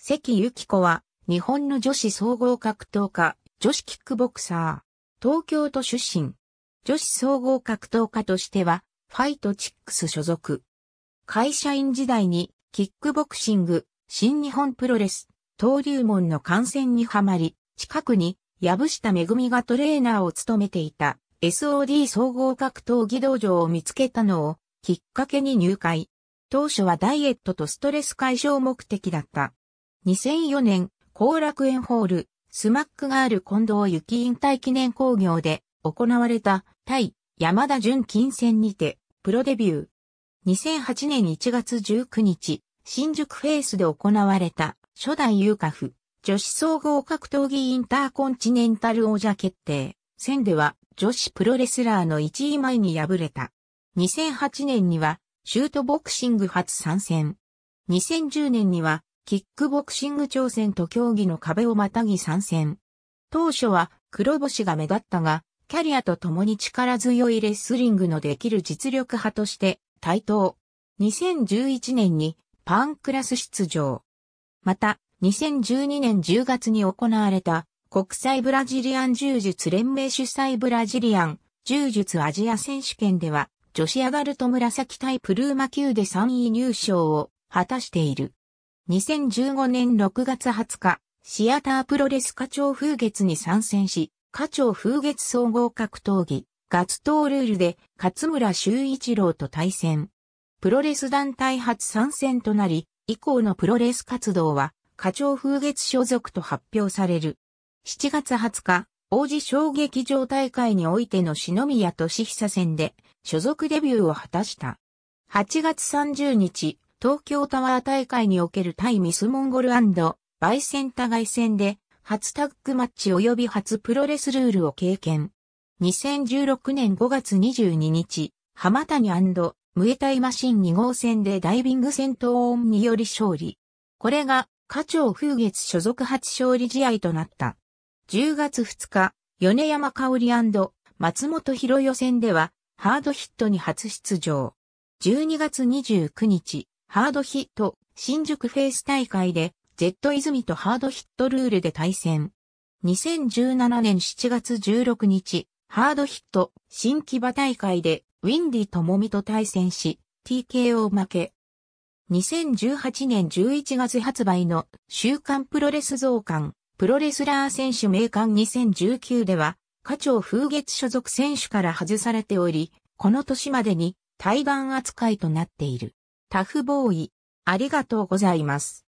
関ゆき子は、日本の女子総合格闘家、女子キックボクサー、東京都出身。女子総合格闘家としては、ファイトチックス所属。会社員時代に、キックボクシング、新日本プロレス、登竜門の観戦にはまり、近くに、藪下めぐみがトレーナーを務めていた SOD 総合格闘技道場を見つけたのをきっかけに入会。当初はダイエットとストレス解消目的だった2004年、後楽園ホール、スマックガール近藤幸引退記念工業で行われた対山田純金戦にてプロデビュー。2008年1月19日、新宿フェイスで行われた初代優歌府女子総合格闘技インターコンチネンタル王者決定戦では女子プロレスラーの1位前に敗れた。2008年にはシュートボクシング初参戦。2010年にはキックボクシング挑戦と競技の壁をまたぎ参戦。当初は黒星が目立ったが、キャリアと共に力強いレスリングのできる実力派として台頭。2011年にパンクラス出場。また、2012年10月に行われた国際ブラジリアン柔術連盟主催ブラジリアン柔術アジア選手権では女子アダルト紫対プルーマ級で3位入賞を果たしている。2015年6月20日、シアタープロレス課長風月に参戦し、課長風月総合格闘技、ガツトールールで勝村修一郎と対戦。プロレス団体初参戦となり、以降のプロレス活動は、課長風月所属と発表される。7月20日、王子小劇場大会においての篠宮俊久戦で所属デビューを果たした。8月30日、東京タワー大会における対ミスモンゴルバイセンタ外戦で、初タッグマッチ及び初プロレスルールを経験。2016年5月22日、浜谷ムエタイマシン2号戦でダイビング戦闘音により勝利。これが、課長風月所属初勝利試合となった。10月2日、米山香織松本博予選では、ハードヒットに初出場。12月29日、ハードヒット、新宿フェイス大会で、ジェット泉とハードヒットルールで対戦。2017年7月16日、ハードヒット、新木場大会で、ウィンディともみと対戦し、TKO 負け。2018年11月発売の週刊プロレス増刊、プロレスラー選手名刊2019では、課長風月所属選手から外されており、この年までに対岸扱いとなっている。タフボーイ、ありがとうございます。